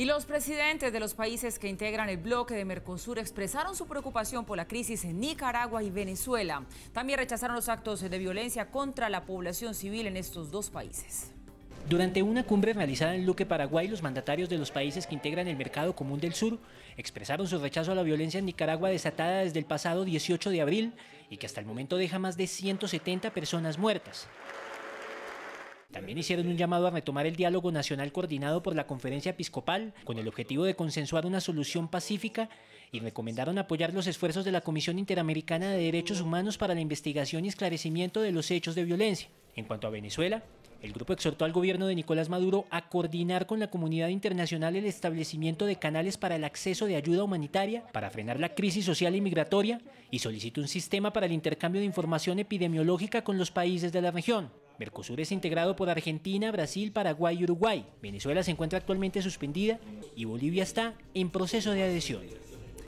Y los presidentes de los países que integran el bloque de Mercosur expresaron su preocupación por la crisis en Nicaragua y Venezuela. También rechazaron los actos de violencia contra la población civil en estos dos países. Durante una cumbre realizada en Luque, Paraguay, los mandatarios de los países que integran el Mercado Común del Sur expresaron su rechazo a la violencia en Nicaragua desatada desde el pasado 18 de abril y que hasta el momento deja más de 170 personas muertas. También hicieron un llamado a retomar el diálogo nacional coordinado por la conferencia episcopal con el objetivo de consensuar una solución pacífica y recomendaron apoyar los esfuerzos de la Comisión Interamericana de Derechos Humanos para la investigación y esclarecimiento de los hechos de violencia. En cuanto a Venezuela, el grupo exhortó al gobierno de Nicolás Maduro a coordinar con la comunidad internacional el establecimiento de canales para el acceso de ayuda humanitaria para frenar la crisis social y migratoria y solicitó un sistema para el intercambio de información epidemiológica con los países de la región. Mercosur es integrado por Argentina, Brasil, Paraguay y Uruguay. Venezuela se encuentra actualmente suspendida y Bolivia está en proceso de adhesión.